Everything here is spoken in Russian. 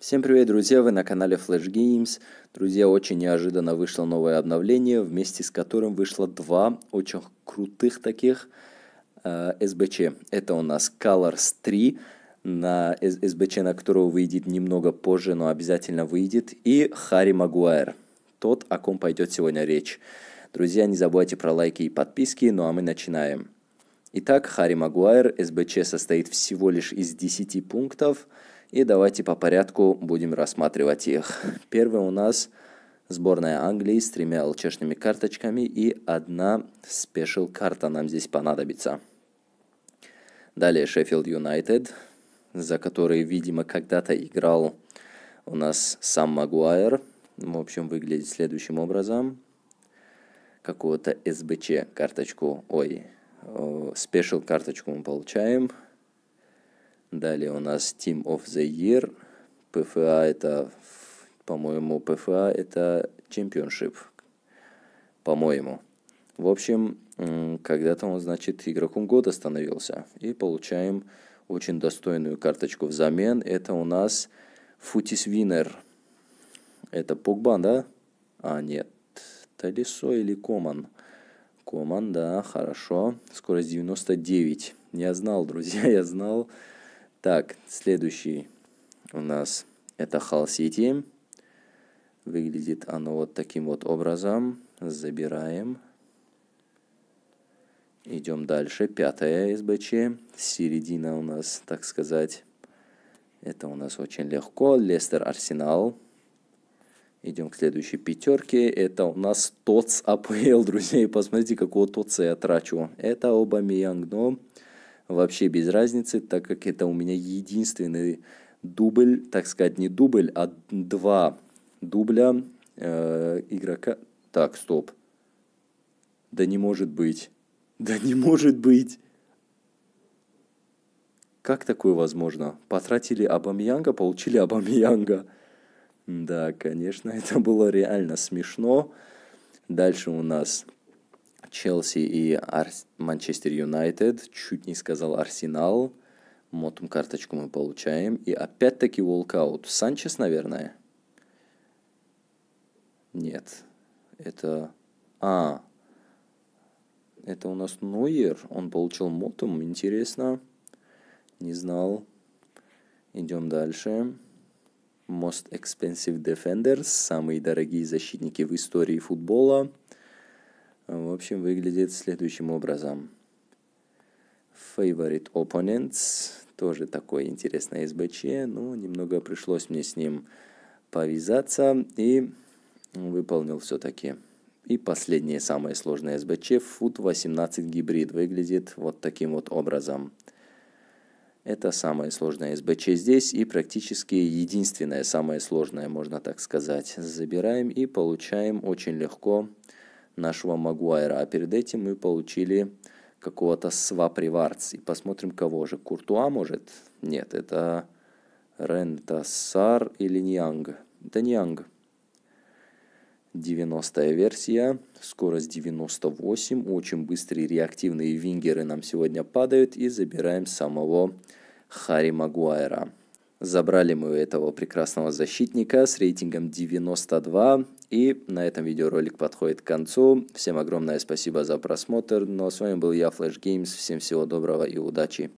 Всем привет, друзья! Вы на канале Flash Games. Друзья, очень неожиданно вышло новое обновление, вместе с которым вышло два очень крутых таких э, SBC. Это у нас Colors 3, на SBC, на которого выйдет немного позже, но обязательно выйдет, и Харри Магуайр, тот, о ком пойдет сегодня речь. Друзья, не забывайте про лайки и подписки, ну а мы начинаем. Итак, Харри Магуайр, SBC состоит всего лишь из 10 пунктов – и давайте по порядку будем рассматривать их. Первый у нас сборная Англии с тремя алчешными карточками и одна спешил карта нам здесь понадобится. Далее Шеффилд Юнайтед, за который, видимо, когда-то играл у нас сам Магуайр. В общем, выглядит следующим образом. какую то СБЧ карточку, ой, спешил э, карточку мы получаем – Далее у нас Team of the Year. PFA а это, по-моему, PFA а это чемпионшип. По-моему. В общем, когда-то он, значит, игроком года становился. И получаем очень достойную карточку взамен. Это у нас Футис Винер. Это Погбан, да? А, нет. Талисо или Коман? Коман, да, хорошо. Скорость 99. Я знал, друзья, я знал. Так, следующий у нас это Hull City. Выглядит оно вот таким вот образом. Забираем. Идем дальше. Пятая СБЧ. Середина у нас, так сказать. Это у нас очень легко. Лестер Арсенал. Идем к следующей пятерке. Это у нас ТОЦ АПЛ, друзья. И посмотрите, какого ТОЦа я трачу. Это Обамиянг, но вообще без разницы, так как это у меня единственный дубль, так сказать, не дубль, а два дубля э, игрока. Так, стоп. Да не может быть. Да не может быть. Как такое возможно? Потратили Абамьянга, получили Абамьянга. Да, конечно, это было реально смешно. Дальше у нас Челси и Арс... Манчестер Юнайтед, чуть не сказал Арсенал. Мотом карточку мы получаем. И опять-таки волкаут. Санчес, наверное? Нет. Это... А, это у нас Нойер. Он получил мотом. Интересно. Не знал. Идем дальше. Most Expensive Defenders. Самые дорогие защитники в истории футбола в общем, выглядит следующим образом. Favorite Opponents, тоже такой интересный СБЧ, но ну, немного пришлось мне с ним повязаться и выполнил все-таки. И последнее, самое сложное СБЧ, Food 18 гибрид, выглядит вот таким вот образом. Это самое сложное СБЧ здесь и практически единственное самое сложное, можно так сказать. Забираем и получаем очень легко нашего Магуайра. А перед этим мы получили какого-то и Посмотрим, кого же. Куртуа, может? Нет, это Рентасар или Ньянг. Это Ньянг. 90-я версия, скорость 98, очень быстрые реактивные вингеры нам сегодня падают и забираем самого Харри Магуайра. Забрали мы этого прекрасного защитника с рейтингом 92. И на этом видеоролик подходит к концу. Всем огромное спасибо за просмотр. Но ну а с вами был я, Flash Games. Всем всего доброго и удачи.